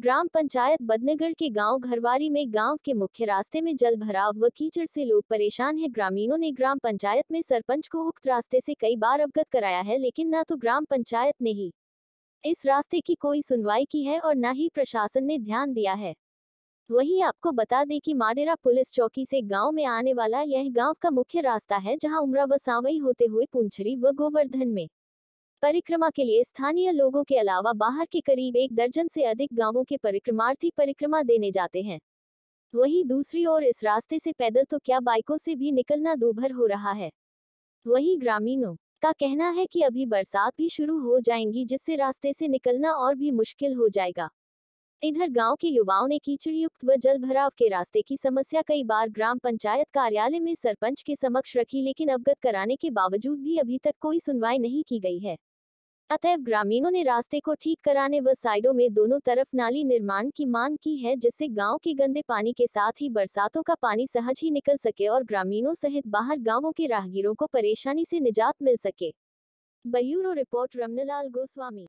ग्राम पंचायत बदनगढ़ के गांव घरवारी में गांव के मुख्य रास्ते में जल भराव व कीचड़ से लोग परेशान हैं ग्रामीणों ने ग्राम पंचायत में सरपंच को उक्त रास्ते से कई बार अवगत कराया है लेकिन न तो ग्राम पंचायत ने ही इस रास्ते की कोई सुनवाई की है और न ही प्रशासन ने ध्यान दिया है वही आपको बता दें कि माडेरा पुलिस चौकी से गांव में आने वाला यह गांव का मुख्य रास्ता है जहां उमरा व सांवई होते हुए पुंछरी व गोवर्धन में परिक्रमा के लिए स्थानीय लोगों के अलावा बाहर के करीब एक दर्जन से अधिक गांवों के परिक्रमार्थी परिक्रमा देने जाते हैं वहीं दूसरी ओर इस रास्ते से पैदल तो क्या बाइकों से भी निकलना दूभर हो रहा है वहीं ग्रामीणों का कहना है कि अभी बरसात भी शुरू हो जाएंगी जिससे रास्ते से निकलना और भी मुश्किल हो जाएगा इधर गांव के युवाओं ने कीचड़युक्त व जल भराव के रास्ते की समस्या कई बार ग्राम पंचायत कार्यालय में सरपंच के समक्ष रखी लेकिन अवगत कराने के बावजूद भी अभी तक कोई सुनवाई नहीं की गई है अतएव ग्रामीणों ने रास्ते को ठीक कराने व साइडों में दोनों तरफ नाली निर्माण की मांग की है जिससे गांव के गंदे पानी के साथ ही बरसातों का पानी सहज ही निकल सके और ग्रामीणों सहित बाहर गांवों के राहगीरों को परेशानी से निजात मिल सके बयूरो रिपोर्ट रमनलाल गोस्वामी